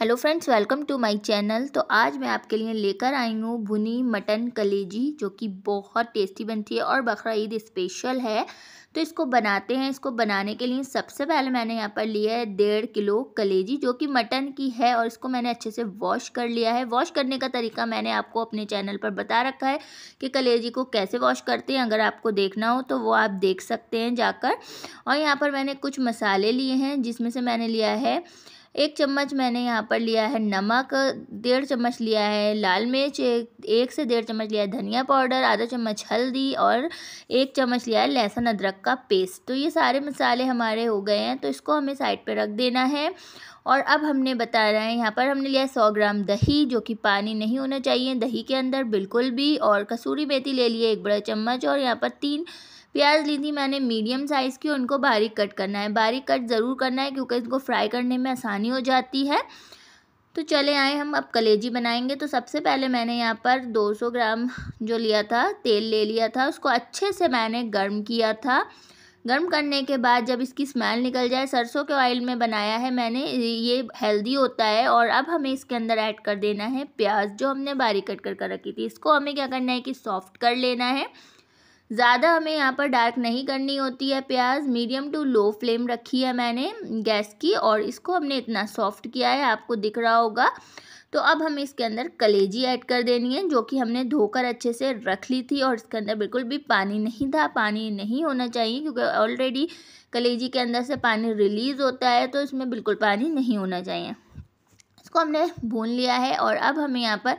hello friends welcome to my channel तो आज मैं आपके लिए लेकर आई हूँ भुनी मटन कलेजी जो कि बहुत टेस्टी बनती है और बकरा ईद स्पेशल है तो इसको बनाते हैं इसको बनाने के लिए सबसे पहले मैंने यहाँ पर लिया है डेढ़ किलो कलेजी जो कि मटन की है और इसको मैंने अच्छे से वॉश कर लिया है वॉश करने का तरीका मैंने आपको अपने चैनल पर बता रखा है कि कलेजी को कैसे वॉश करते हैं अगर आपको देखना हो तो वो आप देख सकते हैं जाकर और यहाँ पर मैंने कुछ मसाले लिए हैं जिसमें से मैंने लिया है एक चम्मच मैंने यहाँ पर लिया है नमक डेढ़ चम्मच लिया है लाल मिर्च एक, एक से डेढ़ चम्मच लिया है धनिया पाउडर आधा चम्मच हल्दी और एक चम्मच लिया है लहसुन अदरक का पेस्ट तो ये सारे मसाले हमारे हो गए हैं तो इसको हमें साइड पर रख देना है और अब हमने बता रहे हैं यहाँ पर हमने लिया सौ ग्राम दही जो कि पानी नहीं होना चाहिए दही के अंदर बिल्कुल भी और कसूरी मेथी ले लिए एक बड़ा चम्मच और यहाँ पर तीन प्याज ली थी मैंने मीडियम साइज़ की उनको बारीक कट करना है बारीक कट ज़रूर करना है क्योंकि इनको फ्राई करने में आसानी हो जाती है तो चले आए हम अब कलेजी बनाएंगे तो सबसे पहले मैंने यहाँ पर 200 ग्राम जो लिया था तेल ले लिया था उसको अच्छे से मैंने गर्म किया था गर्म करने के बाद जब इसकी स्मेल निकल जाए सरसों के ऑयल में बनाया है मैंने ये हेल्दी होता है और अब हमें इसके अंदर ऐड कर देना है प्याज जो हमने बारीक कट कर कर रखी थी इसको हमें क्या करना है कि सॉफ्ट कर लेना है ज़्यादा हमें यहाँ पर डार्क नहीं करनी होती है प्याज मीडियम टू लो फ्लेम रखी है मैंने गैस की और इसको हमने इतना सॉफ्ट किया है आपको दिख रहा होगा तो अब हमें इसके अंदर कलेजी ऐड कर देनी है जो कि हमने धोकर अच्छे से रख ली थी और इसके अंदर बिल्कुल भी पानी नहीं था पानी नहीं होना चाहिए क्योंकि ऑलरेडी कलेजी के अंदर से पानी रिलीज़ होता है तो इसमें बिल्कुल पानी नहीं होना चाहिए इसको हमने भून लिया है और अब हमें यहाँ पर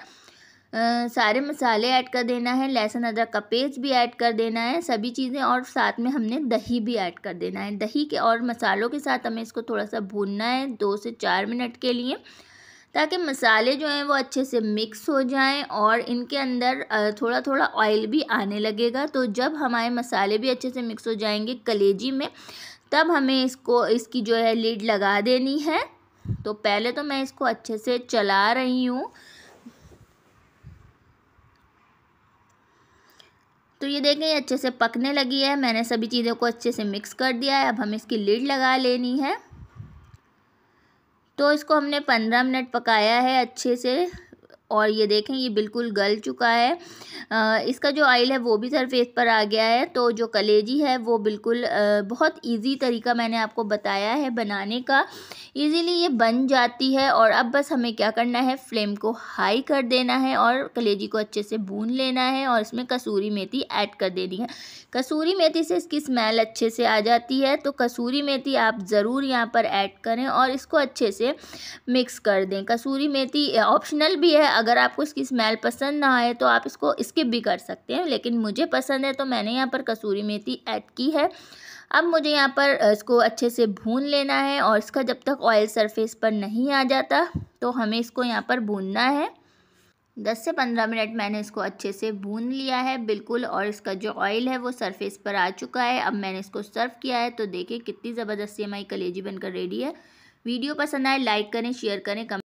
सारे मसाले ऐड कर देना है लहसुन अदरक का पेस्ट भी ऐड कर देना है सभी चीज़ें और साथ में हमने दही भी ऐड कर देना है दही के और मसालों के साथ हमें इसको थोड़ा सा भूनना है दो से चार मिनट के लिए ताकि मसाले जो हैं वो अच्छे से मिक्स हो जाएं और इनके अंदर थोड़ा थोड़ा ऑयल भी आने लगेगा तो जब हमारे मसाले भी अच्छे से मिक्स हो जाएंगे कलेजी में तब हमें इसको इसकी जो है लीड लगा देनी है तो पहले तो मैं इसको अच्छे से चला रही हूँ ये देखें अच्छे से पकने लगी है मैंने सभी चीज़ों को अच्छे से मिक्स कर दिया है अब हमें इसकी लीड लगा लेनी है तो इसको हमने पंद्रह मिनट पकाया है अच्छे से और ये देखें ये बिल्कुल गल चुका है आ, इसका जो आयल है वो भी सरफेस पर आ गया है तो जो कलेजी है वो बिल्कुल आ, बहुत इजी तरीका मैंने आपको बताया है बनाने का इजीली ये बन जाती है और अब बस हमें क्या करना है फ्लेम को हाई कर देना है और कलेजी को अच्छे से भून लेना है और इसमें कसूरी मेथी ऐड कर देनी है कसूरी मेथी से इसकी स्मेल अच्छे से आ जाती है तो कसूरी मेथी आप ज़रूर यहाँ पर ऐड करें और इसको अच्छे से मिक्स कर दें कसूरी मेथी ऑप्शनल भी है अगर आपको इसकी स्मेल पसंद ना आए तो आप इसको स्किप भी कर सकते हैं लेकिन मुझे पसंद है तो मैंने यहाँ पर कसूरी मेथी ऐड की है अब मुझे यहाँ पर इसको अच्छे से भून लेना है और इसका जब तक ऑयल सरफेस पर नहीं आ जाता तो हमें इसको यहाँ पर भूनना है दस से पंद्रह मिनट मैंने इसको अच्छे से भून लिया है बिल्कुल और इसका जो ऑयल है वो सरफेस पर आ चुका है अब मैंने इसको सर्व किया है तो देखिए कितनी ज़बरदस्ती हमारी कलेजी बनकर रेडी है वीडियो पसंद आए लाइक करें शेयर करें कमेंट